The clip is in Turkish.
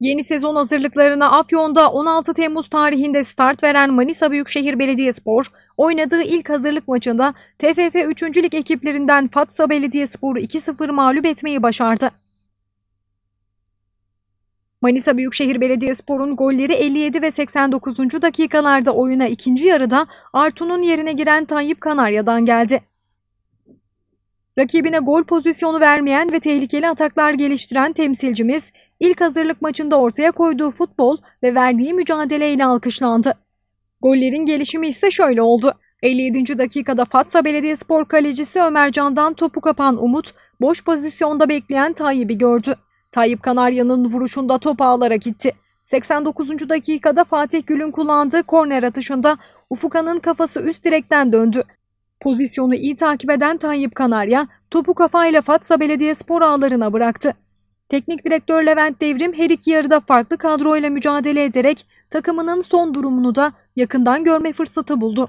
Yeni sezon hazırlıklarına Afyon'da 16 Temmuz tarihinde start veren Manisa Büyükşehir Belediyespor, oynadığı ilk hazırlık maçında TFF 3. Lig ekiplerinden Fatsa Belediyespor'u 2-0 mağlup etmeyi başardı. Manisa Büyükşehir Belediyespor'un golleri 57 ve 89. dakikalarda oyuna ikinci yarıda Artun'un yerine giren Tayyip Kanarya'dan geldi. Rakibine gol pozisyonu vermeyen ve tehlikeli ataklar geliştiren temsilcimiz ilk hazırlık maçında ortaya koyduğu futbol ve verdiği mücadeleyle alkışlandı. Gollerin gelişimi ise şöyle oldu. 57. dakikada Fatsa Belediyespor kalecisi Ömer Can'dan topu kapan Umut, boş pozisyonda bekleyen Tayyip'i gördü. Tayyip Kanarya'nın vuruşunda top ağlara gitti. 89. dakikada Fatih Gül'ün kullandığı korner atışında Ufukan'ın kafası üst direkten döndü. Pozisyonu iyi takip eden Tayyip Kanarya topu kafayla Fatsa Belediyespor ağlarına bıraktı. Teknik direktör Levent Devrim her iki yarıda farklı kadroyla mücadele ederek takımının son durumunu da yakından görme fırsatı buldu.